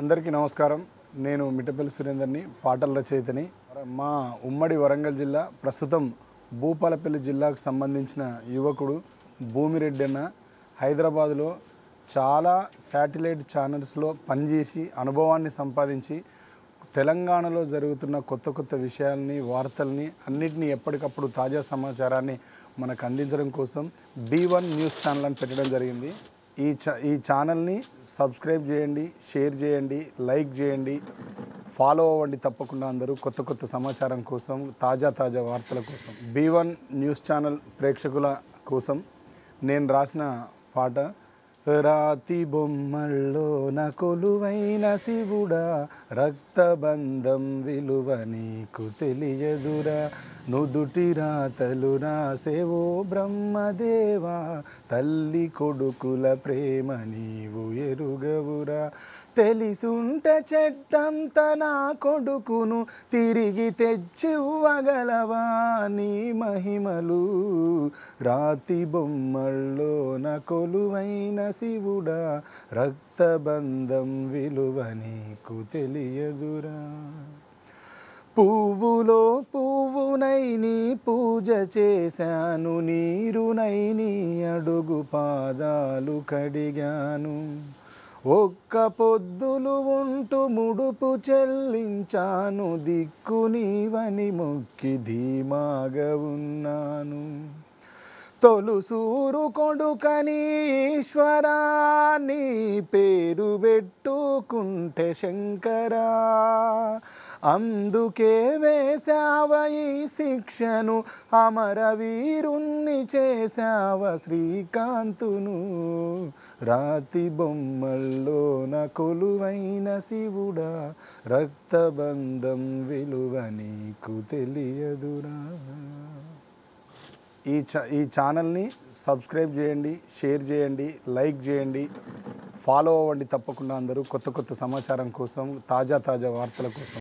అందరికీ నమస్కారం నేను మిటపల్లి సురేందర్ని పాటల రచయితని మా ఉమ్మడి వరంగల్ జిల్లా ప్రస్తుతం భూపాలపల్లి జిల్లాకు సంబంధించిన యువకుడు భూమిరెడ్డి అన్న హైదరాబాదులో చాలా శాటిలైట్ ఛానల్స్లో పనిచేసి అనుభవాన్ని సంపాదించి తెలంగాణలో జరుగుతున్న కొత్త కొత్త విషయాల్ని వార్తల్ని అన్నిటినీ ఎప్పటికప్పుడు తాజా సమాచారాన్ని మనకు అందించడం కోసం బీ వన్ న్యూస్ ఛానల్ అని పెట్టడం జరిగింది ఈ ఛా ఈ ఛానల్ని సబ్స్క్రైబ్ చేయండి షేర్ చేయండి లైక్ చేయండి ఫాలో అవ్వండి తప్పకుండా అందరూ కొత్త కొత్త సమాచారం కోసం తాజా తాజా వార్తల కోసం బీ వన్ న్యూస్ ఛానల్ ప్రేక్షకుల కోసం నేను రాసిన పాట రాతి బొమ్మల్లో నా కొలువైన శివుడా రక్తబంధం విలువ నీకు తెలియదురా నుదుటి రాతలు రాసేవో బ్రహ్మదేవా తల్లి కొడుకుల ప్రేమ నీవు ఎరుగవురా తెలిసుంట చెట్టంత నా కొడుకును తిరిగి తెచ్చివ్వగలవా నీ మహిమలు రాతి బొమ్మల్లో కొలువైన శివుడా రక్తబంధం విలువ నీకు తెలియదురా పువ్వులో పువ్వు నైని నీ పూజ చేశాను నీరునై నీ అడుగు పాదాలు కడిగాను ఒక్క పొద్దులు ఉంటూ ముడుపు చెల్లించాను దిక్కు నీవని మొక్కి ధీమాగా ఉన్నాను తొలుసూరు కొడుకని ఈశ్వరా నీ పేరు పెట్టుకుంటే శంకరా అందుకే ఈ శిక్షను అమరవీరుణ్ణి చేశావ శ్రీకాంతును రాతి బొమ్మల్లో నా కొలువైన శివుడా రక్తబంధం విలువ నీకు తెలియదురా ఈ ఛా ఈ ఛానల్ని సబ్స్క్రైబ్ చేయండి షేర్ చేయండి లైక్ చేయండి ఫాలో అవ్వండి తప్పకుండా అందరూ కొత్త కొత్త సమాచారం కోసం తాజా తాజా వార్తల కోసం